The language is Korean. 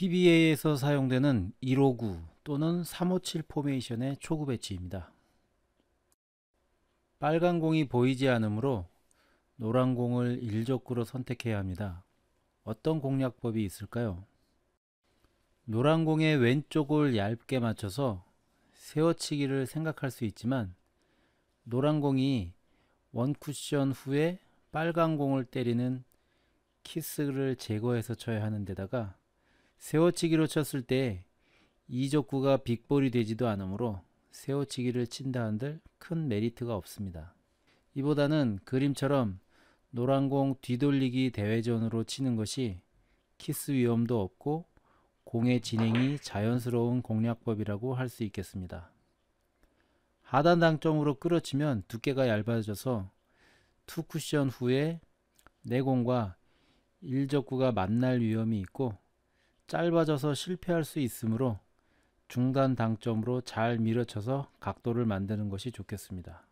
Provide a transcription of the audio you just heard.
PBA에서 사용되는 159 또는 357 포메이션의 초구 배치입니다. 빨간 공이 보이지 않으므로 노란 공을 일적으로 선택해야 합니다. 어떤 공략법이 있을까요? 노란 공의 왼쪽을 얇게 맞춰서 세워치기를 생각할 수 있지만 노란 공이 원쿠션 후에 빨간 공을 때리는 키스를 제거해서 쳐야 하는 데다가 세워치기로 쳤을 때 이적구가 빅볼이 되지도 않으므로 세워치기를 친다 한들 큰 메리트가 없습니다. 이보다는 그림처럼 노란공 뒤돌리기 대회전으로 치는 것이 키스 위험도 없고 공의 진행이 자연스러운 공략법이라고 할 수 있겠습니다. 하단 당점으로 끌어치면 두께가 얇아져서 투 쿠션 후에 내공과 네 일적구가 만날 위험이 있고 짧아져서 실패할 수 있으므로 중단 당점으로 잘 밀어쳐서 각도를 만드는 것이 좋겠습니다.